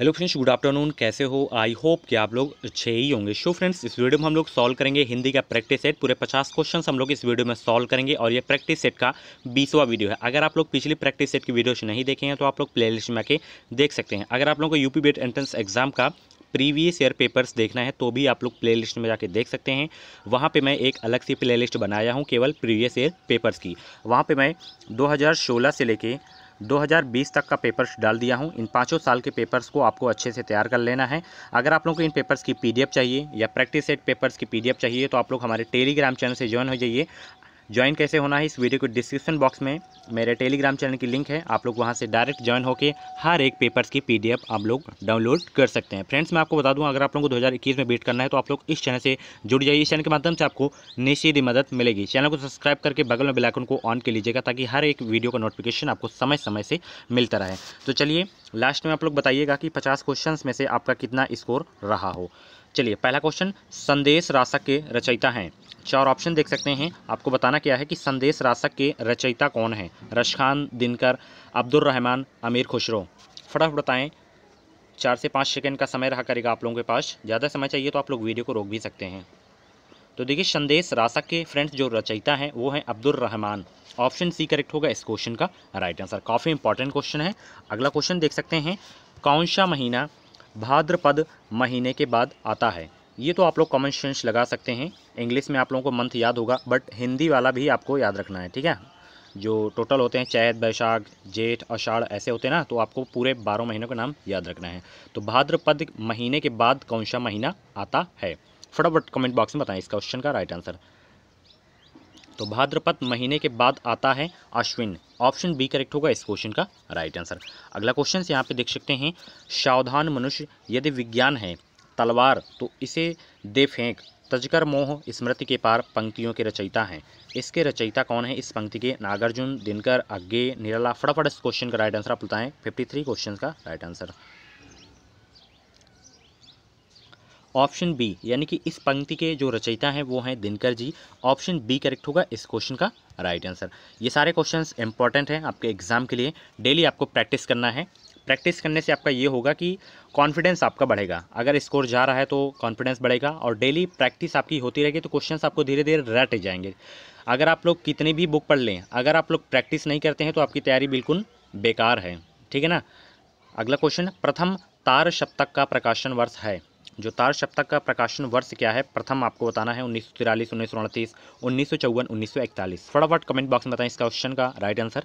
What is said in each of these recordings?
hello friends good afternoon कैसे हो आई hope कि आप लोग अच्छे ही होंगे शो फ्रेंड्स इस वीडियो में हम लोग सॉल्व करेंगे हिंदी का प्रैक्टिस सेट पूरे 50 क्वेश्चंस हम लोग इस वीडियो में सॉल्व करेंगे और ये प्रैक्टिस सेट का 20वां वीडियो है अगर आप लोग पिछली प्रैक्टिस सेट की वीडियोज नहीं देखे हैं तो आप लोग लिस्ट में आके देख सकते हैं अगर आप लोग को यूपी बेट एंट्रेंस एग्जाम का प्रीवियस ईयर पेपर्स देखना है तो भी आप लोग प्ले में जाके देख सकते हैं वहाँ पर मैं एक अलग सी प्ले बनाया हूँ केवल प्रीवियस ईयर पेपर्स की वहाँ पर मैं दो से लेकर 2020 तक का पेपर्स डाल दिया हूँ इन पाँचों साल के पेपर्स को आपको अच्छे से तैयार कर लेना है अगर आप लोगों को इन पेपर्स की पीडीएफ चाहिए या प्रैक्टिस सेट पेपर्स की पीडीएफ चाहिए तो आप लोग हमारे टेलीग्राम चैनल से ज्वाइन हो जाइए ज्वाइन कैसे होना है इस वीडियो को डिस्क्रिप्शन बॉक्स में मेरे टेलीग्राम चैनल की लिंक है आप लोग वहाँ से डायरेक्ट ज्वाइन होकर हर एक पेपर्स की पीडीएफ आप लोग डाउनलोड कर सकते हैं फ्रेंड्स मैं आपको बता दूँ अगर आप लोगों को 2021 में बीट करना है तो आप लोग इस चैनल से जुड़ जाइए इस चैनल के माध्यम से आपको निश्चित मदद मिलेगी चैनल को सब्सक्राइब करके बगल में बेलाइकन को ऑन कर लीजिएगा ताकि हर एक वीडियो का नोटिफिकेशन आपको समय समय से मिलता रहे तो चलिए लास्ट में आप लोग बताइएगा कि पचास क्वेश्चन में से आपका कितना स्कोर रहा हो चलिए पहला क्वेश्चन संदेश रासक के रचयिता हैं चार ऑप्शन देख सकते हैं आपको बताना क्या है कि संदेश रासक के रचयिता कौन है रशखान दिनकर अब्दुल रहमान अमीर खुशरो फटाफट बताएं चार से पाँच सेकेंड का समय रहा करेगा आप लोगों के पास ज़्यादा समय चाहिए तो आप लोग वीडियो को रोक भी सकते हैं तो देखिए संदेश रासक के फ्रेंड्स जो रचयिता हैं वो हैं Abdul Rahman option C correct होगा इस क्वेश्चन का राइट आंसर काफ़ी इंपॉर्टेंट क्वेश्चन है अगला क्वेश्चन देख सकते हैं कौन सा महीना भाद्रपद महीने के बाद आता है ये तो आप लोग कॉमन सेंस लगा सकते हैं इंग्लिश में आप लोगों को मंथ याद होगा बट हिंदी वाला भी आपको याद रखना है ठीक है जो टोटल होते हैं चैत वैशाख जेठ अषाढ़ ऐसे होते हैं ना तो आपको पूरे बारह महीनों का नाम याद रखना है तो भाद्रपद महीने के बाद कौन सा महीना आता है फटाफट कमेंट बॉक्स में बताएं इस क्वेश्चन का राइट आंसर तो भाद्रपद महीने के बाद आता है अश्विन ऑप्शन बी करेक्ट होगा इस क्वेश्चन का राइट आंसर अगला क्वेश्चन यहाँ पे देख सकते हैं सावधान मनुष्य यदि विज्ञान है तलवार तो इसे दे फेंक तजकर मोह स्मृति के पार पंक्तियों के रचयिता हैं इसके रचयिता कौन है इस पंक्ति के नागार्जुन दिनकर अज्ञे निराला फटाफट इस क्वेश्चन का राइट आंसर आप बताएं फिफ्टी थ्री क्वेश्चन का राइट आंसर ऑप्शन बी यानी कि इस पंक्ति के जो रचयिता हैं वो हैं Dinkar ji option B correct होगा इस क्वेश्चन का राइट आंसर ये सारे क्वेश्चंस इंपॉर्टेंट हैं आपके एग्जाम के लिए डेली आपको प्रैक्टिस करना है प्रैक्टिस करने से आपका ये होगा कि कॉन्फिडेंस आपका बढ़ेगा अगर स्कोर जा रहा है तो कॉन्फिडेंस बढ़ेगा और डेली प्रैक्टिस आपकी होती रहेगी तो क्वेश्चन आपको धीरे धीरे रट जाएंगे अगर आप लोग कितनी भी बुक पढ़ लें अगर आप लोग प्रैक्टिस नहीं करते हैं तो आपकी तैयारी बिल्कुल बेकार है ठीक है ना अगला क्वेश्चन प्रथम तार शप्तक का प्रकाशन वर्ष है जो तार सप्ताह का प्रकाशन वर्ष क्या है प्रथम आपको बताना है उन्नीस सौ तिरालीस उन्नीस सौ अड़तीस उन्नीस सौ चौवन उन्नीस सौ इकतालीस फटाफट कमेंट बॉक्स में बताएं इस क्वेश्चन का राइट आंसर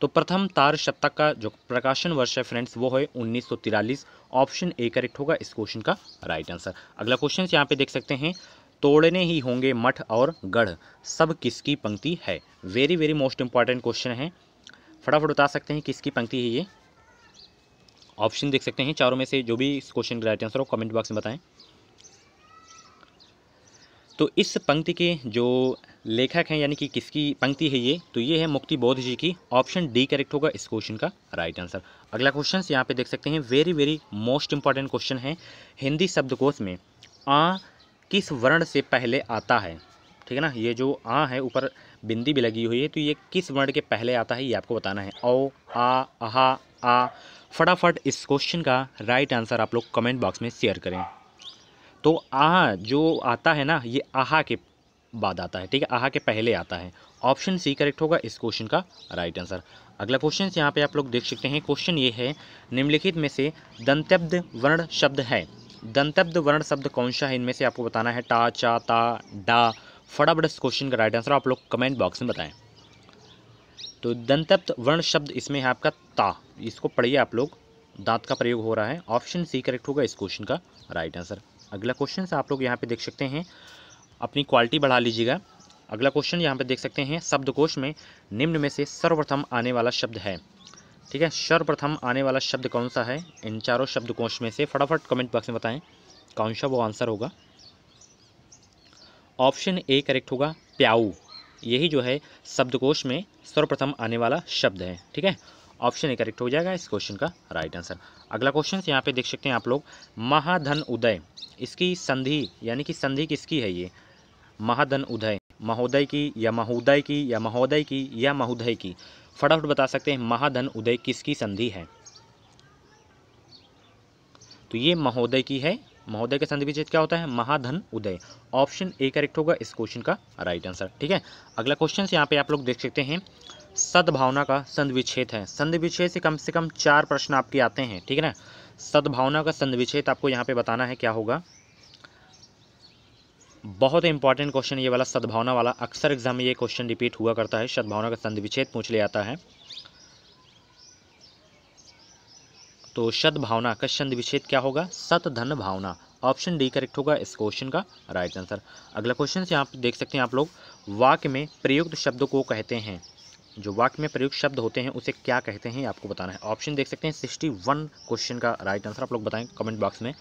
तो प्रथम तार सप्ताह का जो प्रकाशन वर्ष है फ्रेंड्स वो है उन्नीस सौ तिरालीस ऑप्शन ए करेक्ट होगा इस क्वेश्चन का राइट आंसर अगला क्वेश्चन यहाँ पे देख सकते हैं तोड़ने ही होंगे मठ और गढ़ सब किसकी पंक्ति है very very most important question है फटाफट बता सकते हैं किसकी पंक्ति है ये ऑप्शन देख सकते हैं चारों में से जो भी इस क्वेश्चन का राइट आंसर हो कमेंट बॉक्स में बताएं तो इस पंक्ति के जो लेखक हैं यानी कि किसकी पंक्ति है ये तो ये है मुक्ति बोध जी की ऑप्शन डी करेक्ट होगा इस क्वेश्चन का राइट आंसर अगला क्वेश्चन यहाँ पे देख सकते हैं very very most important question है हिंदी शब्दकोश में आ किस वर्ण से पहले आता है ठीक है ना ये जो आ है ऊपर बिंदी भी लगी हुई है तो ये किस वर्ण के पहले आता है ये आपको बताना है ओ आ आहा आ फटाफट इस क्वेश्चन का राइट आंसर आप लोग कमेंट बॉक्स में शेयर करें तो आहा जो आता है ना ये आहा के बाद आता है ठीक है आहा के पहले आता है ऑप्शन सी करेक्ट होगा इस क्वेश्चन का राइट आंसर अगला क्वेश्चन यहाँ पे आप लोग देख सकते हैं क्वेश्चन ये है निम्नलिखित में से दंतब्द वर्ण शब्द है दंतब्द वर्ण शब्द कौन सा है इनमें से आपको बताना है टा चा ता डा फटाफट इस क्वेश्चन का राइट आंसर आप लोग कमेंट बॉक्स में बताएं तो दंतप्त वर्ण शब्द इसमें है आपका ता इसको पढ़िए आप लोग दांत का प्रयोग हो रहा है ऑप्शन सी करेक्ट होगा इस क्वेश्चन का राइट आंसर अगला क्वेश्चन आप लोग यहाँ पे देख सकते हैं अपनी क्वालिटी बढ़ा लीजिएगा अगला क्वेश्चन यहाँ पे देख सकते हैं शब्दकोश में निम्न में से सर्वप्रथम आने वाला शब्द है ठीक है सर्वप्रथम आने वाला शब्द कौन सा है इन चारों शब्दकोश में से फटाफट कमेंट बॉक्स में बताएं कौन सा वो आंसर होगा ऑप्शन ए करेक्ट होगा प्याऊ यही जो है शब्दकोश में सर्वप्रथम आने वाला शब्द है ठीक है ऑप्शन ए करेक्ट हो जाएगा इस क्वेश्चन का राइट आंसर अगला क्वेश्चन तो यहाँ पे देख सकते हैं आप लोग महाधन उदय इसकी संधि यानी कि संधि किसकी है ये महाधन उदय महोदय की या महोदय की या महोदय की या महोदय की फटाफट बता सकते हैं महाधन उदय किसकी संधि है तो ये महोदय की है महोदय के संधि विच्छेद क्या होता है महाधन उदय ऑप्शन ए करेक्ट होगा इस क्वेश्चन का राइट आंसर ठीक है अगला क्वेश्चन यहाँ पे आप लोग देख सकते हैं सद्भावना का संध विच्छेद है संध विच्छेद से कम से कम चार प्रश्न आपके आते हैं ठीक है ना सद्भावना का संध विच्छेद आपको यहाँ पे बताना है क्या होगा बहुत इंपॉर्टेंट क्वेश्चन ये वाला सद्भावना वाला अक्सर एग्जाम में ये क्वेश्चन रिपीट हुआ करता है सद्भावना का संधि विच्छेद पूछ लिया जाता है तो सद्भावना का संधि विच्छेद क्या होगा सत धन भावना ऑप्शन डी करेक्ट होगा इस क्वेश्चन का राइट आंसर अगला क्वेश्चन यहाँ देख सकते हैं आप लोग वाक्य में प्रयुक्त शब्द को कहते हैं जो वाक्य में प्रयुक्त शब्द होते हैं उसे क्या कहते हैं आपको बताना है ऑप्शन देख सकते हैं सिक्सटी वन क्वेश्चन का राइट आंसर आप लोग बताएं कमेंट बॉक्स में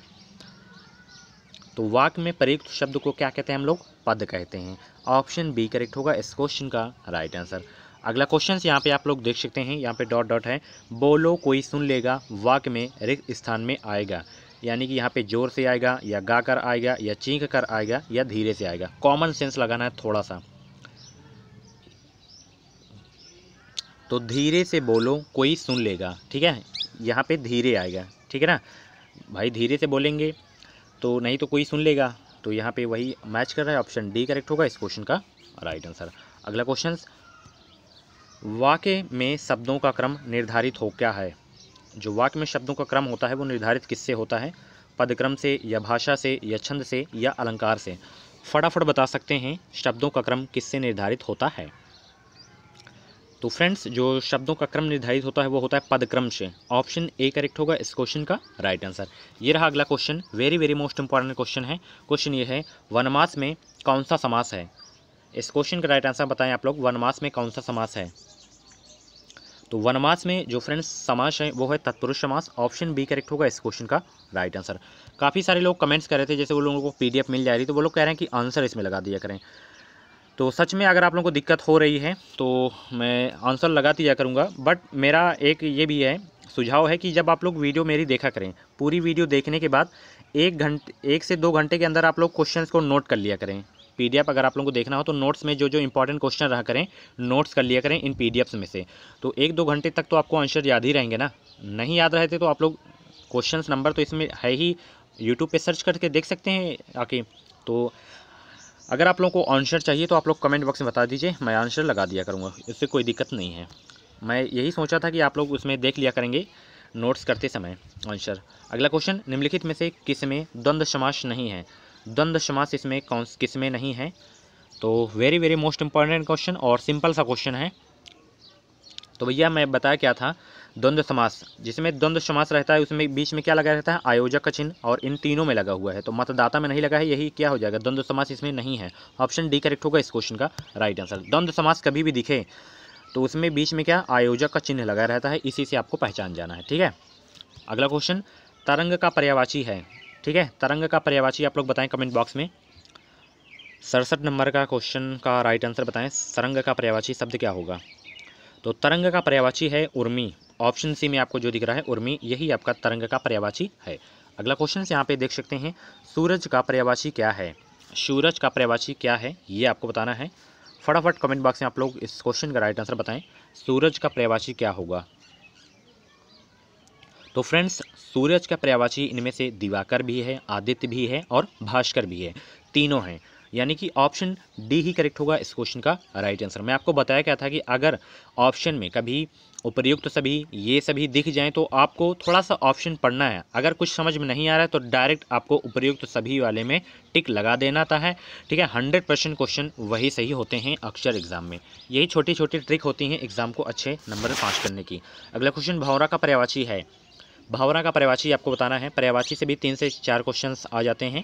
तो वाक्य में प्रयुक्त शब्द को क्या कहते हैं हम लोग पद कहते हैं ऑप्शन बी करेक्ट होगा इस क्वेश्चन का राइट आंसर अगला क्वेश्चन यहाँ पे आप लोग देख सकते हैं यहाँ पे डॉट डॉट है बोलो कोई सुन लेगा वाक में रिक्त स्थान में आएगा यानी कि यहाँ पे जोर से आएगा या गा कर आएगा या चीख कर आएगा या धीरे से आएगा कॉमन सेंस लगाना है थोड़ा सा तो धीरे से बोलो कोई सुन लेगा ठीक है यहाँ पे धीरे आएगा ठीक है ना भाई धीरे से बोलेंगे तो नहीं तो कोई सुन लेगा तो यहाँ पे वही मैच कर रहा है ऑप्शन डी करेक्ट होगा इस क्वेश्चन का राइट आंसर अगला क्वेश्चन वाक्य में शब्दों का क्रम निर्धारित हो क्या है जो वाक्य में शब्दों का क्रम होता है वो निर्धारित किससे होता है पदक्रम से या भाषा से या छंद से या अलंकार से फटाफट बता सकते हैं शब्दों का क्रम किससे निर्धारित होता है तो फ्रेंड्स जो शब्दों का क्रम निर्धारित होता है वो होता है पदक्रम से ऑप्शन ए करेक्ट होगा इस क्वेश्चन का राइट आंसर ये रहा अगला question very very most important question है क्वेश्चन ये है वनमास में कौन सा समास है इस क्वेश्चन का राइट आंसर बताएं आप लोग वनमास में कौन सा समास है तो वनमास में जो फ्रेंड्स समास है वो है तत्पुरुष समास ऑप्शन बी करेक्ट होगा इस क्वेश्चन का राइट आंसर काफ़ी सारे लोग कमेंट्स कर रहे थे जैसे वो लोगों को पीडीएफ मिल जा रही तो वो लोग कह रहे हैं कि आंसर इसमें लगा दिया करें तो सच में अगर आप लोगों को दिक्कत हो रही है तो मैं आंसर लगा दिया करूँगा बट मेरा एक ये भी है सुझाव है कि जब आप लोग वीडियो मेरी देखा करें पूरी वीडियो देखने के बाद एक घंटे एक से दो घंटे के अंदर आप लोग क्वेश्चंस को नोट कर लिया करें पीडीएफ अगर आप लोगों को देखना हो तो नोट्स में जो जो इंपॉर्टेंट क्वेश्चन रहा करें नोट्स कर लिया करें इन पी में से तो एक दो घंटे तक तो आपको आंसर याद ही रहेंगे ना नहीं याद रहते तो आप लोग क्वेश्चन नंबर तो इसमें है ही यूट्यूब पर सर्च करके देख सकते हैं आके तो अगर आप लोगों को आंसर चाहिए तो आप लोग कमेंट बॉक्स में बता दीजिए मैं आंसर लगा दिया करूँगा इससे कोई दिक्कत नहीं है मैं यही सोचा था कि आप लोग उसमें देख लिया करेंगे नोट्स करते समय आंसर अगला क्वेश्चन निम्नलिखित में से किस में द्वंद समास नहीं है द्वंद समास इसमें कौन किस में नहीं है तो very very most important question और सिंपल सा क्वेश्चन है तो भैया मैं बताया क्या था द्वंद्व समास जिसमें द्वंद्व समास रहता है उसमें बीच में क्या लगा रहता है आयोजक का चिन्ह और इन तीनों में लगा हुआ है तो मतदाता में नहीं लगा है यही क्या हो जाएगा द्वंद्व समास इसमें नहीं है ऑप्शन डी करेक्ट होगा इस क्वेश्चन का राइट आंसर द्वंद्व समास कभी भी दिखे तो उसमें बीच में क्या आयोजक का चिन्ह लगा रहता है इसी से आपको पहचान जाना है ठीक है अगला क्वेश्चन तरंग का पर्यावाची है ठीक है तरंग का पर्यावाची आप लोग बताएं कमेंट बॉक्स में सड़सठ नंबर का क्वेश्चन का राइट आंसर बताएं तरंग का पर्यावाची शब्द क्या होगा तो तरंग का पर्यावाची है उर्मी ऑप्शन सी में आपको जो दिख रहा है उर्मी यही आपका तरंग का पर्यावाची है अगला क्वेश्चन यहाँ पे देख सकते हैं सूरज का पर्यावाची क्या है सूरज का पर्यावाची क्या है ये आपको बताना है फटाफट कमेंट बॉक्स में आप लोग इस क्वेश्चन का राइट आंसर बताएं सूरज का पर्यावाची क्या होगा तो फ्रेंड्स सूरज का पर्यावाची इनमें से दिवाकर भी है आदित्य भी है और भास्कर भी है तीनों हैं यानी कि ऑप्शन डी ही करेक्ट होगा इस क्वेश्चन का राइट आंसर मैं आपको बताया क्या था कि अगर ऑप्शन में कभी उपयुक्त सभी ये सभी दिख जाएं तो आपको थोड़ा सा ऑप्शन पढ़ना है अगर कुछ समझ में नहीं आ रहा है तो डायरेक्ट आपको उपयुक्त सभी वाले में टिक लगा देना था है ठीक है हंड्रेड परसेंट क्वेश्चन वही सही होते हैं अक्षर एग्जाम में यही छोटी छोटी ट्रिक होती हैं एग्जाम को अच्छे नंबर पास करने की अगला क्वेश्चन भावरा का पर्यावाची है भावरा का पर्यावाची आपको बताना है पर्यावाची से भी तीन से चार क्वेश्चन आ जाते हैं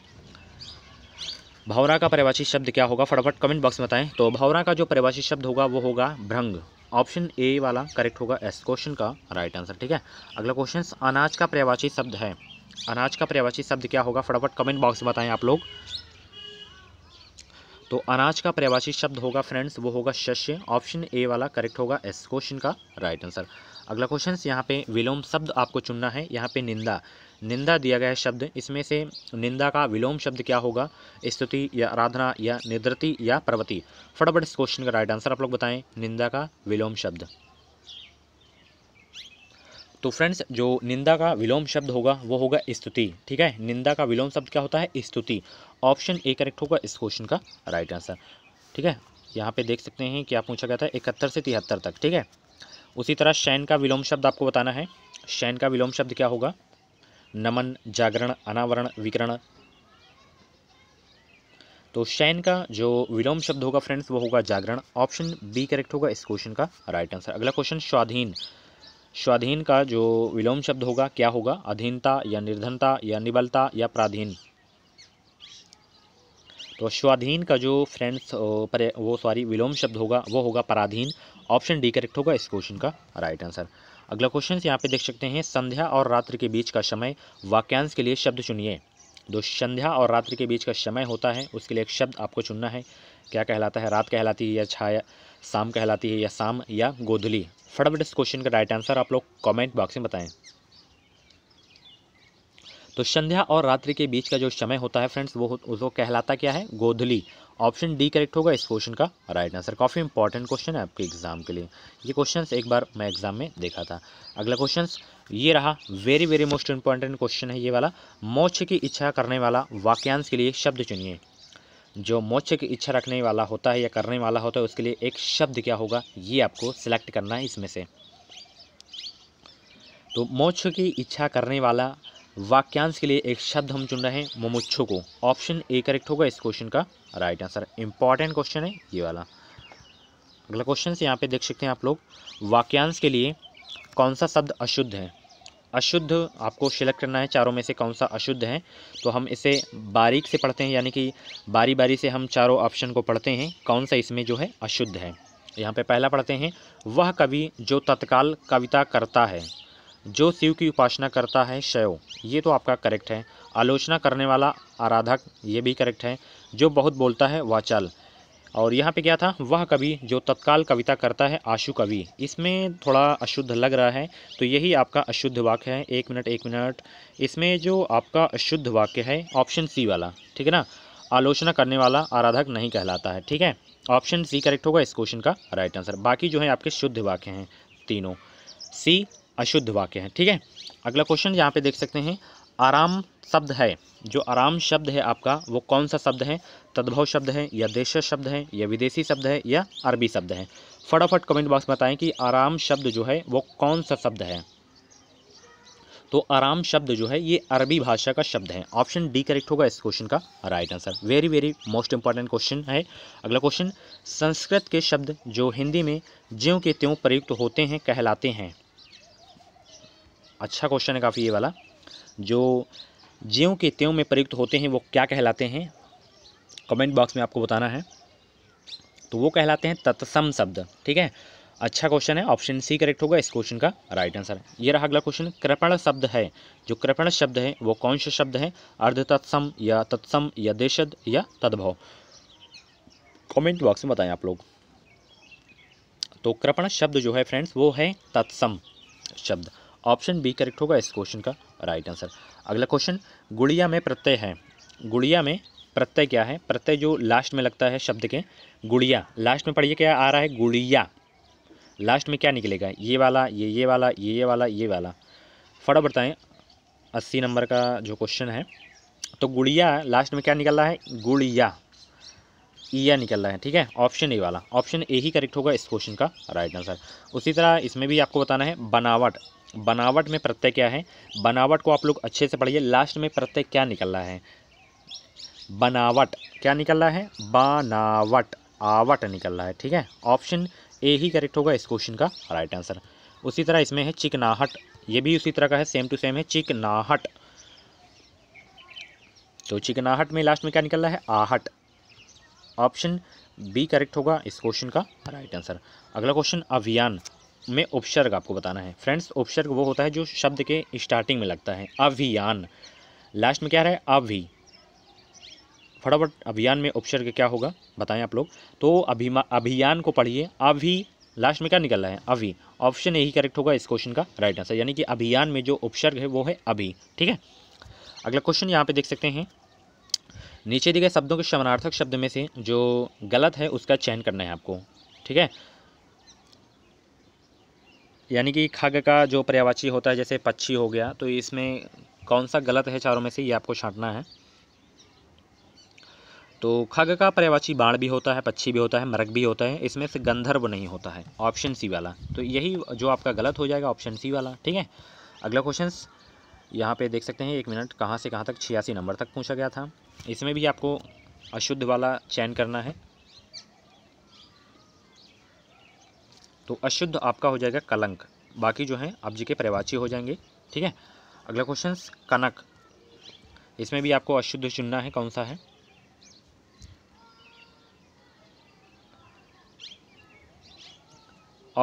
भावना का परिभाषित शब्द क्या होगा फटाफट कमेंट बॉक्स में बताएं तो भावना का जो परिभाषित शब्द होगा वो होगा भ्रंग ऑप्शन ए वाला करेक्ट होगा एस क्वेश्चन का राइट आंसर ठीक है अगला क्वेश्चन अनाज का परिभाषित शब्द है अनाज का परिभाषित शब्द क्या होगा फटाफट कमेंट बॉक्स में बताएं आप लोग तो अनाज का परिभाषित शब्द होगा फ्रेंड्स वो होगा शस्य ऑप्शन ए वाला करेक्ट होगा एस क्वेश्चन का राइट आंसर अगला क्वेश्चन यहाँ पे विलोम शब्द आपको चुनना है यहाँ पे निंदा निंदा दिया गया शब्द इसमें से निंदा का विलोम शब्द क्या होगा स्तुति या आराधना या निद्रति या प्रवृति फटाफट इस क्वेश्चन का राइट आंसर आप लोग बताएं निंदा का विलोम शब्द तो फ्रेंड्स जो निंदा का विलोम शब्द होगा वो होगा स्तुति ठीक है निंदा का विलोम शब्द क्या होता है स्तुति ऑप्शन ए करेक्ट होगा इस क्वेश्चन का राइट आंसर ठीक है यहाँ पे देख सकते हैं क्या पूछा गया था इकहत्तर से तिहत्तर तक ठीक है उसी तरह शैन का विलोम शब्द आपको बताना है शैन का विलोम शब्द क्या होगा नमन जागरण अनावरण विकरण तो शैन का जो विलोम शब्द होगा फ्रेंड्स वो होगा जागरण ऑप्शन बी करेक्ट होगा इस क्वेश्चन का राइट आंसर अगला क्वेश्चन स्वाधीन स्वाधीन का जो विलोम शब्द होगा क्या होगा अधीनता या निर्धनता या निबलता या प्राधीन तो स्वाधीन का जो फ्रेंड्स पर वो सॉरी विलोम शब्द होगा वो होगा पराधीन ऑप्शन डी करेक्ट होगा इस क्वेश्चन का राइट आंसर अगला क्वेश्चन यहाँ पे देख सकते हैं संध्या और रात्रि के बीच का समय वाक्यांश के लिए शब्द चुनिए जो तो संध्या और रात्रि के बीच का समय होता है उसके लिए एक शब्द आपको चुनना है क्या कहलाता है रात कहलाती है या छाया शाम कहलाती है या शाम या गोधली फटाफट इस क्वेश्चन का राइट आंसर आप लोग कॉमेंट बॉक्स में बताएँ तो संध्या और रात्रि के बीच का जो समय होता है फ्रेंड्स वो उसको कहलाता क्या है गोधली ऑप्शन डी करेक्ट होगा इस क्वेश्चन का राइट आंसर काफ़ी इंपॉर्टेंट क्वेश्चन है आपके एग्जाम के लिए ये क्वेश्चन एक बार मैं एग्जाम में देखा था अगला क्वेश्चन ये रहा very very most important question है ये वाला मोक्ष की इच्छा करने वाला वाक्यांश के लिए शब्द चुनिए जो मोक्ष की इच्छा रखने वाला होता है या करने वाला होता है उसके लिए एक शब्द क्या होगा ये आपको सिलेक्ट करना है इसमें से तो मोक्ष की इच्छा करने वाला वाक्यांश के लिए एक शब्द हम चुन रहे हैं मोमुच्छो को ऑप्शन ए करेक्ट होगा इस क्वेश्चन का राइट आंसर इंपॉर्टेंट क्वेश्चन है ये वाला अगला क्वेश्चन यहाँ पे देख सकते हैं आप लोग वाक्यांश के लिए कौन सा शब्द अशुद्ध है अशुद्ध आपको सिलेक्ट करना है चारों में से कौन सा अशुद्ध है तो हम इसे बारीक से पढ़ते हैं यानी कि बारी बारी से हम चारों ऑप्शन को पढ़ते हैं कौन सा इसमें जो है अशुद्ध है यहाँ पे पहला पढ़ते हैं वह कवि जो तत्काल कविता करता है जो शिव की उपासना करता है शयो ये तो आपका करेक्ट है आलोचना करने वाला आराधक ये भी करेक्ट है जो बहुत बोलता है चल और यहाँ पे क्या था वह कवि जो तत्काल कविता करता है आशु कवि इसमें थोड़ा अशुद्ध लग रहा है तो यही आपका अशुद्ध वाक्य है एक मिनट एक मिनट इसमें जो आपका अशुद्ध वाक्य है ऑप्शन सी वाला ठीक है ना आलोचना करने वाला आराधक नहीं कहलाता है ठीक है ऑप्शन सी करेक्ट होगा इस क्वेश्चन का राइट आंसर बाकी जो है आपके शुद्ध वाक्य हैं तीनों सी अशुद्ध वाक्य है ठीक है अगला क्वेश्चन यहाँ पे देख सकते हैं आराम शब्द है जो आराम शब्द है आपका वो कौन सा शब्द है तद्भव शब्द है या देश शब्द है या विदेशी शब्द है या अरबी शब्द है फटाफट कमेंट बॉक्स में बताएं कि आराम शब्द जो है वो कौन सा शब्द है तो आराम शब्द जो है ये अरबी भाषा का शब्द है ऑप्शन डी करेक्ट होगा इस क्वेश्चन का right answer very very most important question है अगला क्वेश्चन संस्कृत के शब्द जो हिंदी में ज्यों के त्यों प्रयुक्त होते हैं कहलाते हैं अच्छा क्वेश्चन है काफ़ी ये वाला जो ज्यों के त्यों में प्रयुक्त होते हैं वो क्या कहलाते हैं कमेंट बॉक्स में आपको बताना है तो वो कहलाते हैं तत्सम शब्द ठीक है अच्छा क्वेश्चन है ऑप्शन सी करेक्ट होगा इस क्वेश्चन का राइट आंसर है ये रहा अगला क्वेश्चन कृपण शब्द है जो कृपण शब्द है वो कौन सा शब्द है अर्ध तत्सम या तत्सम या देशद या तद्भव कमेंट बॉक्स में बताएं आप लोग तो कृपण शब्द जो है फ्रेंड्स वो है तत्सम शब्द ऑप्शन बी करेक्ट होगा इस क्वेश्चन का राइट आंसर अगला क्वेश्चन गुड़िया में प्रत्यय है गुड़िया में प्रत्यय क्या है प्रत्यय जो लास्ट में लगता है शब्द के गुड़िया लास्ट में पढ़िए क्या आ रहा है गुड़िया लास्ट में क्या निकलेगा ये वाला ये ये वाला ये ये वाला ये वाला फटो बताएं अस्सी नंबर का जो क्वेश्चन है तो गुड़िया लास्ट में क्या निकल रहा है गुड़िया ईया निकल रहा है ठीक है ऑप्शन ए वाला ऑप्शन ए ही करेक्ट होगा इस क्वेश्चन का राइट आंसर उसी तरह इसमें भी आपको बताना है बनावट बनावट में प्रत्यय क्या है बनावट को आप लोग अच्छे से पढ़िए लास्ट में प्रत्यय क्या निकल रहा है बनावट क्या निकल रहा है बनावट आवट निकल रहा है ठीक है ऑप्शन ए ही करेक्ट होगा इस क्वेश्चन का राइट आंसर उसी तरह इसमें है चिकनाहट ये भी उसी तरह का है सेम टू सेम है चिकनाहट तो चिकनाहट में लास्ट में क्या निकल रहा है आहट ऑप्शन बी करेक्ट होगा इस क्वेश्चन का राइट आंसर अगला क्वेश्चन अभियान में उपसर्ग आपको बताना है फ्रेंड्स उपसर्ग वो होता है जो शब्द के स्टार्टिंग में लगता है अभियान लास्ट में क्या रहा है अभी फटाफट अभियान में उपसर्ग क्या होगा बताएं आप लोग तो अभिमा अभियान को पढ़िए अभी लास्ट में क्या निकल रहा है अभी ऑप्शन यही करेक्ट होगा इस क्वेश्चन का राइट आंसर यानी कि अभियान में जो उपसर्ग है वो है अभी ठीक है अगला क्वेश्चन यहाँ पे देख सकते हैं नीचे दिए गए शब्दों के समानार्थक शब्द में से जो गलत है उसका चयन करना है आपको ठीक है यानी कि खग का जो पर्यावाची होता है जैसे पक्षी हो गया तो इसमें कौन सा गलत है चारों में से ये आपको छाँटना है तो खग का पर्यावाची बाण भी होता है पक्षी भी होता है मरग भी होता है इसमें से गंधर्व नहीं होता है ऑप्शन सी वाला तो यही जो आपका गलत हो जाएगा ऑप्शन सी वाला ठीक है अगला क्वेश्चन यहाँ पे देख सकते हैं एक मिनट कहाँ से कहाँ तक छियासी नंबर तक पूछा गया था इसमें भी आपको अशुद्ध वाला चयन करना है तो अशुद्ध आपका हो जाएगा कलंक बाकी जो है आप जी के परिवाची हो जाएंगे ठीक है अगला क्वेश्चन कनक इसमें भी आपको अशुद्ध चुनना है कौन सा है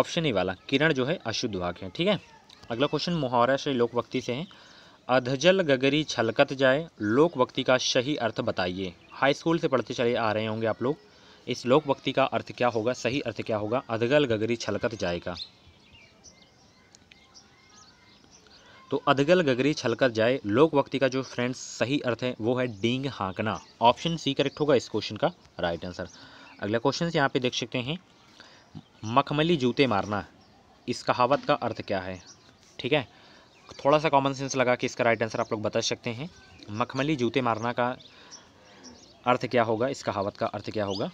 ऑप्शन ही वाला किरण जो है अशुद्ध वाक्य है ठीक है अगला क्वेश्चन मुहावरा से लोकवक्ति से है अधजल गगरी छलकत जाए लोकवक्ति का सही अर्थ बताइए हाई स्कूल से पढ़ते चले आ रहे होंगे आप लोग इस लोक भक्ति का अर्थ क्या होगा सही अर्थ क्या होगा अधगल गगरी छलकत जाएगा तो अधगल गगरी छलकत जाए लोक भक्ति का जो फ्रेंड्स सही अर्थ है वो है डींग हाँकना ऑप्शन सी करेक्ट होगा इस क्वेश्चन का राइट आंसर अगला क्वेश्चन यहाँ पे देख सकते हैं मखमली जूते मारना इस कहावत का अर्थ क्या है ठीक है थोड़ा सा कॉमन सेंस लगा कि इसका राइट आंसर आप लोग बता सकते हैं मखमली जूते मारना का अर्थ क्या होगा इस कहावत का अर्थ क्या होगा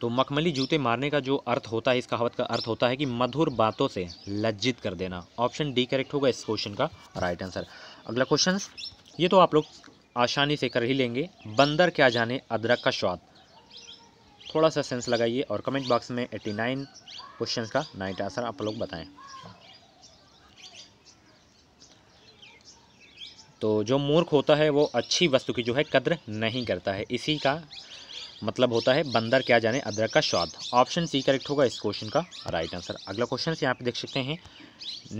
तो मखमली जूते मारने का जो अर्थ होता है इस कहावत का अर्थ होता है कि मधुर बातों से लज्जित कर देना ऑप्शन डी करेक्ट होगा इस क्वेश्चन का राइट आंसर अगला क्वेश्चन ये तो आप लोग आसानी से कर ही लेंगे बंदर क्या जाने अदरक का स्वाद थोड़ा सा सेंस लगाइए और कमेंट बॉक्स में 89 क्वेश्चन का नाइट आंसर आप लोग बताएं तो जो मूर्ख होता है वो अच्छी वस्तु की जो है कद्र नहीं करता है इसी का मतलब होता है बंदर क्या जाने अदरक का स्वाद ऑप्शन सी करेक्ट होगा इस क्वेश्चन का राइट आंसर अगला क्वेश्चन यहाँ पे देख सकते हैं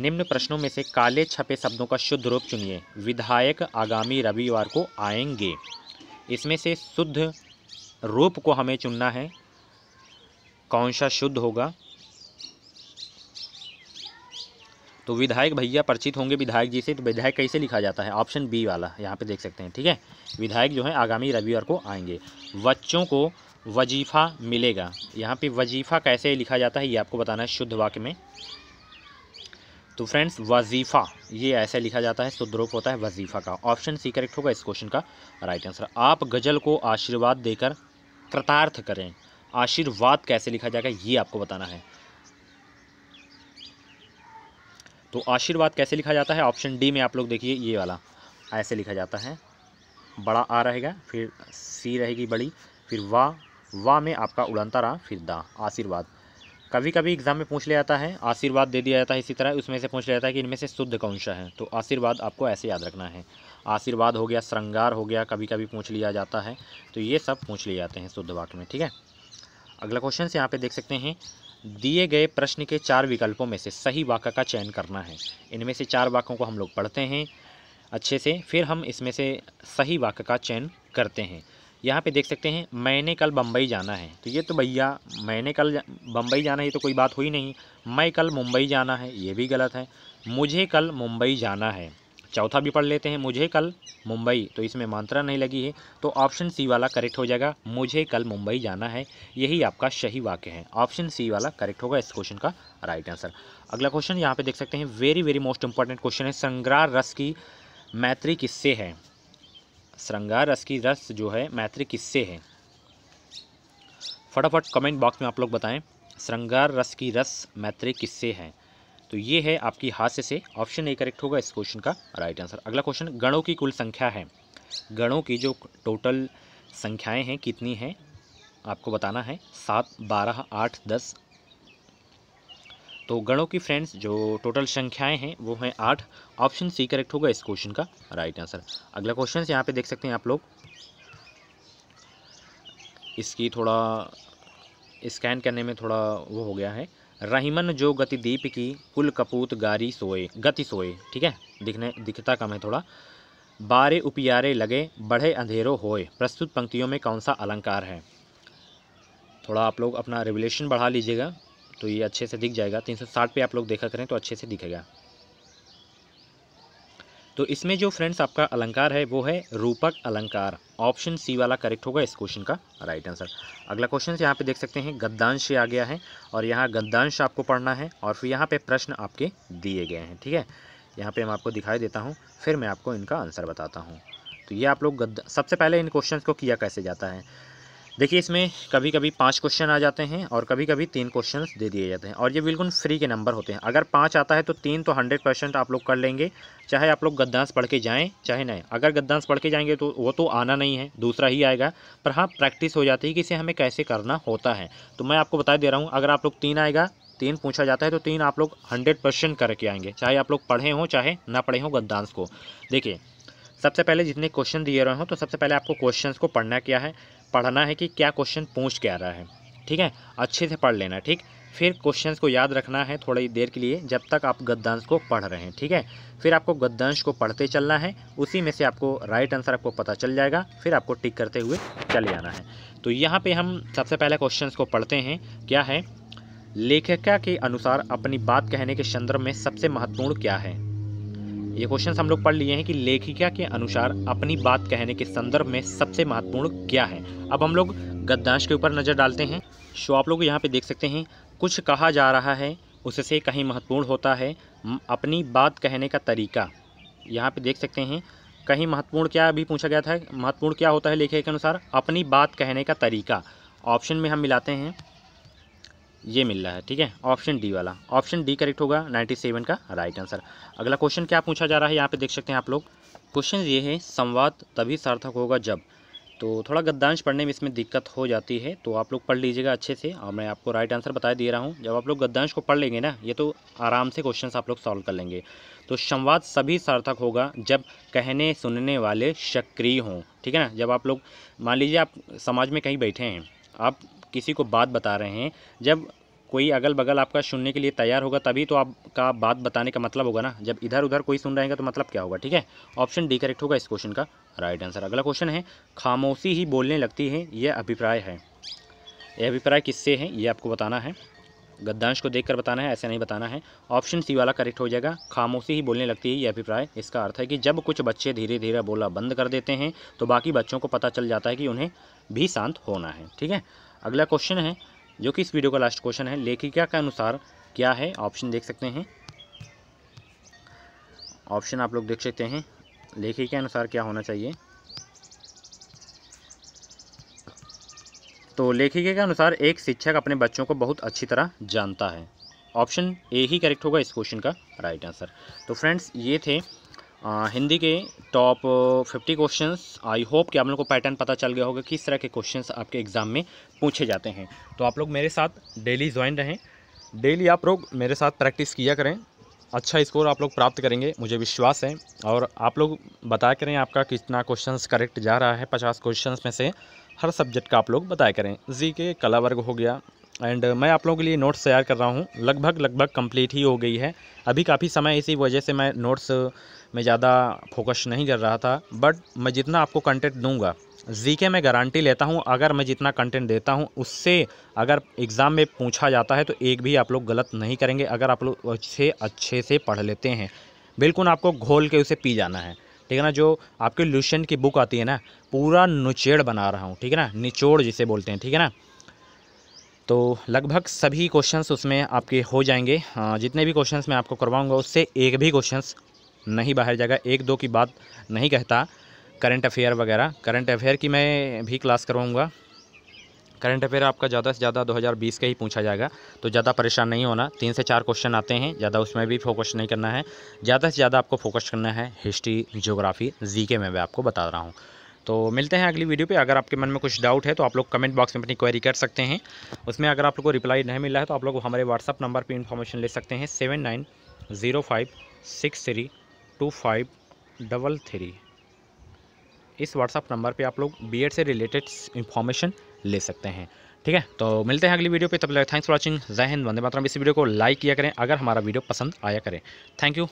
निम्न प्रश्नों में से काले छपे शब्दों का शुद्ध रूप चुनिए विधायक आगामी रविवार को आएंगे इसमें से शुद्ध रूप को हमें चुनना है कौन सा शुद्ध होगा तो विधायक भैया परिचित होंगे विधायक जी से तो विधायक कैसे लिखा जाता है ऑप्शन बी वाला यहाँ पे देख सकते हैं ठीक है विधायक जो है आगामी रविवार को आएंगे बच्चों को वजीफ़ा मिलेगा यहाँ पे वजीफ़ा कैसे लिखा जाता है ये आपको बताना है शुद्ध वाक्य में तो फ्रेंड्स वजीफ़ा ये ऐसे लिखा जाता है शुद्ध रूप होता है वजीफ़ा का ऑप्शन सी करेक्ट होगा इस क्वेश्चन का राइट आंसर आप गज़ल को आशीर्वाद देकर कृतार्थ करें आशीर्वाद कैसे लिखा जाएगा ये आपको बताना है तो आशीर्वाद कैसे लिखा जाता है ऑप्शन डी में आप लोग देखिए ये वाला ऐसे लिखा जाता है बड़ा आ रहेगा फिर सी रहेगी बड़ी फिर वा वा में आपका उड़नता रहा फिर दा आशीर्वाद कभी कभी एग्जाम में पूछ लिया जाता है आशीर्वाद दे दिया जाता है इसी तरह उसमें से पूछ लिया जाता है कि इनमें से शुद्ध कौन सा है तो आशीर्वाद आपको ऐसे याद रखना है आशीर्वाद हो गया श्रृंगार हो गया कभी कभी पूछ लिया जाता है तो ये सब पूछ लिए जाते हैं शुद्ध वाक्य में ठीक है अगला क्वेश्चन से यहाँ पे देख सकते हैं दिए गए प्रश्न के चार विकल्पों में से सही वाक्य का चयन करना है इनमें से चार वाक्यों को हम लोग पढ़ते हैं अच्छे से फिर हम इसमें से सही वाक्य का चयन करते हैं यहाँ पे देख सकते हैं मैंने कल बम्बई जाना है तो ये तो भैया मैंने कल बम्बई जाना है ये तो कोई बात हुई नहीं मैं कल मुंबई जाना है ये भी गलत है मुझे कल मुंबई जाना है चौथा भी पढ़ लेते हैं मुझे कल मुंबई तो इसमें मात्रा नहीं लगी है तो ऑप्शन सी वाला करेक्ट हो जाएगा मुझे कल मुंबई जाना है यही आपका सही वाक्य है ऑप्शन सी वाला करेक्ट होगा इस क्वेश्चन का राइट आंसर अगला क्वेश्चन यहाँ पे देख सकते हैं very very most important question है श्रृंगार रस की मैत्री किससे है श्रृंगार रस की रस जो है मैत्री किससे है फटाफट कमेंट बॉक्स में आप लोग बताएं श्रृंगार रस की रस मैत्री किससे है तो ये है आपकी हास्य से ऑप्शन ए करेक्ट होगा इस क्वेश्चन का राइट आंसर अगला क्वेश्चन गणों की कुल संख्या है गणों की जो टोटल संख्याएं हैं कितनी हैं आपको बताना है सात बारह आठ दस तो गणों की फ्रेंड्स जो टोटल संख्याएं हैं वो हैं आठ ऑप्शन सी करेक्ट होगा इस क्वेश्चन का राइट आंसर अगला क्वेश्चन यहाँ पे देख सकते हैं आप लोग इसकी थोड़ा स्कैन करने में थोड़ा वो हो गया है रहीमन जो गतिदीप की कुल कपूत गारी सोए गति सोए ठीक है दिखने दिखता कम है थोड़ा बारे उपियारे लगे बढ़े अंधेरों होए प्रस्तुत पंक्तियों में कौन सा अलंकार है थोड़ा आप लोग अपना रेवलेशन बढ़ा लीजिएगा तो ये अच्छे से दिख जाएगा तीन सौ साठ पे आप लोग देखा करें तो अच्छे से दिखेगा तो इसमें जो फ्रेंड्स आपका अलंकार है वो है रूपक अलंकार ऑप्शन सी वाला करेक्ट होगा इस क्वेश्चन का राइट आंसर अगला क्वेश्चन यहाँ पे देख सकते हैं गद्दांश आ गया है और यहाँ गद्दांश आपको पढ़ना है और फिर यहाँ पे प्रश्न आपके दिए गए हैं ठीक है यहाँ पे मैं आपको दिखाई देता हूँ फिर मैं आपको इनका आंसर बताता हूँ तो ये आप लोग सबसे पहले इन क्वेश्चन को किया कैसे जाता है देखिए इसमें कभी कभी पाँच क्वेश्चन आ जाते हैं और कभी कभी तीन क्वेश्चन दे दिए जाते हैं और ये बिल्कुल फ्री के नंबर होते हैं अगर पाँच आता है तो तीन तो हंड्रेड परसेंट आप लोग कर लेंगे चाहे आप लोग गद्दांश पढ़ के जाएँ चाहे नए अगर गद्दांश पढ़ के जाएंगे तो वो तो आना नहीं है दूसरा ही आएगा पर हाँ प्रैक्टिस हो जाती है कि इसे हमें कैसे करना होता है तो मैं आपको बता दे रहा हूँ अगर आप लोग तीन आएगा तीन पूछा जाता है तो तीन आप लोग हंड्रेड परसेंट करके आएंगे चाहे आप लोग पढ़े हों चाहे ना पढ़े हों गद्दांश को देखिए सबसे पहले जितने क्वेश्चन दिए रहे हों तो सबसे पहले आपको क्वेश्चंस को पढ़ना क्या है पढ़ना है कि क्या क्वेश्चन पूछ क्या रहा है ठीक है अच्छे से पढ़ लेना ठीक फिर क्वेश्चंस को याद रखना है थोड़ी देर के लिए जब तक आप गद्यांश को पढ़ रहे हैं ठीक है फिर आपको गद्यांश को पढ़ते चलना है उसी में से आपको राइट आंसर आपको पता चल जाएगा फिर आपको टिक करते हुए चले जाना है तो यहाँ पे हम सबसे पहले क्वेश्चंस को पढ़ते हैं क्या है लेखिका के अनुसार अपनी बात कहने के संदर्भ में सबसे महत्वपूर्ण क्या है ये क्वेश्चन हम लोग पढ़ लिए हैं कि लेखिका के अनुसार अपनी बात कहने के संदर्भ में सबसे महत्वपूर्ण क्या है अब हम लोग गद्दांश के ऊपर नज़र डालते हैं शो आप लोग यहाँ पे देख सकते हैं कुछ कहा जा रहा है उससे कहीं महत्वपूर्ण होता है अपनी बात कहने का तरीका यहाँ पे देख सकते हैं कहीं महत्वपूर्ण क्या अभी पूछा गया था महत्वपूर्ण क्या होता है लेखिका के अनुसार अपनी बात कहने का तरीका ऑप्शन में हम मिलाते हैं ये मिल रहा है ठीक है ऑप्शन डी वाला ऑप्शन डी करेक्ट होगा 97 का राइट आंसर अगला क्वेश्चन क्या पूछा जा रहा है यहाँ पे देख सकते हैं आप लोग क्वेश्चन ये है संवाद तभी सार्थक होगा जब तो थोड़ा गद्दांश पढ़ने में इसमें दिक्कत हो जाती है तो आप लोग पढ़ लीजिएगा अच्छे से और मैं आपको राइट आंसर बता दे रहा हूँ जब आप लोग गद्दांश को पढ़ लेंगे ना ये तो आराम से क्वेश्चन आप लोग सॉल्व कर लेंगे तो संवाद सभी सार्थक होगा जब कहने सुनने वाले सक्रिय हों ठीक है ना जब आप लोग मान लीजिए आप समाज में कहीं बैठे हैं आप किसी को बात बता रहे हैं जब कोई अगल बगल आपका सुनने के लिए तैयार होगा तभी तो आपका बात बताने का मतलब होगा ना जब इधर उधर कोई सुन रहेगा तो मतलब क्या होगा ठीक है ऑप्शन डी करेक्ट होगा इस क्वेश्चन का राइट आंसर अगला क्वेश्चन है खामोशी ही बोलने लगती है यह अभिप्राय है यह अभिप्राय किससे है ये आपको बताना है गद्दांश को देखकर बताना है ऐसे नहीं बताना है ऑप्शन सी वाला करेक्ट हो जाएगा खामोशी ही बोलने लगती है यह अभिप्राय इसका अर्थ है कि जब कुछ बच्चे धीरे धीरे बोला बंद कर देते हैं तो बाकी बच्चों को पता चल जाता है कि उन्हें भी शांत होना है ठीक है अगला क्वेश्चन है जो कि इस वीडियो का लास्ट क्वेश्चन है लेखिका के अनुसार क्या है ऑप्शन देख सकते हैं ऑप्शन आप लोग देख सकते हैं लेखिका के अनुसार क्या होना चाहिए तो लेखिका के अनुसार एक शिक्षक अपने बच्चों को बहुत अच्छी तरह जानता है ऑप्शन ए ही करेक्ट होगा इस क्वेश्चन का राइट आंसर तो फ्रेंड्स ये थे आ, हिंदी के top fifty questions I hope कि आप लोग को पैटर्न पता चल गया होगा किस तरह के क्वेश्चंस आपके एग्ज़ाम में पूछे जाते हैं तो आप लोग मेरे साथ डेली ज्वाइन रहें डेली आप लोग मेरे साथ प्रैक्टिस किया करें अच्छा स्कोर आप लोग प्राप्त करेंगे मुझे विश्वास है और आप लोग बताया करें आपका कितना क्वेश्चंस करेक्ट जा रहा है पचास क्वेश्चंस में से हर सब्जेक्ट का आप लोग बताया करें जी के कला वर्ग हो गया एंड मैं आप लोगों के लिए नोट्स तैयार कर रहा हूँ लगभग लगभग कंप्लीट ही हो गई है अभी काफ़ी समय इसी वजह से मैं नोट्स मैं ज़्यादा फोकस नहीं कर रहा था बट मैं जितना आपको कंटेंट दूंगा जी के मैं गारंटी लेता हूं अगर मैं जितना कंटेंट देता हूं उससे अगर एग्ज़ाम में पूछा जाता है तो एक भी आप लोग गलत नहीं करेंगे अगर आप लोग अच्छे अच्छे से पढ़ लेते हैं बिल्कुल आपको घोल के उसे पी जाना है ठीक है ना जो आपके ल्यूशन की बुक आती है ना पूरा नुचेड़ बना रहा हूँ ठीक है ना निचोड़ जिसे बोलते हैं ठीक है ना तो लगभग सभी क्वेश्चंस उसमें आपके हो जाएंगे हाँ, जितने भी क्वेश्चंस मैं आपको करवाऊंगा उससे एक भी क्वेश्चंस नहीं बाहर जाएगा एक दो की बात नहीं कहता करंट अफेयर वगैरह करंट अफेयर की मैं भी क्लास करवाऊँगा करंट अफेयर आपका ज़्यादा से ज़्यादा 2020 का ही पूछा जाएगा तो ज़्यादा परेशान नहीं होना तीन से चार क्वेश्चन आते हैं ज़्यादा उसमें भी फोकस नहीं करना है ज़्यादा से ज़्यादा आपको फोकस करना है हिस्ट्री जियोग्राफी जी में मैं आपको बता रहा हूँ तो मिलते हैं अगली वीडियो पे अगर आपके मन में कुछ डाउट है तो आप लोग कमेंट बॉक्स में अपनी क्वेरी कर सकते हैं उसमें अगर आप लोग को रिप्लाई नहीं मिला है तो आप लोग हमारे व्हाट्सअप नंबर पर इन्फॉर्मेशन ले सकते हैं seven nine zero five six three two five double three इस व्हाट्सअप नंबर पे आप लोग बीएड से रिलेटेड इन्फॉर्मेशन ले सकते हैं ठीक है तो मिलते हैं अगली वीडियो पे तब तक थैंक्स फॉर वॉचिंग जय हिंद वंदे मातरम इस वीडियो को लाइक किया करें अगर हमारा वीडियो पसंद आया करें थैंक यू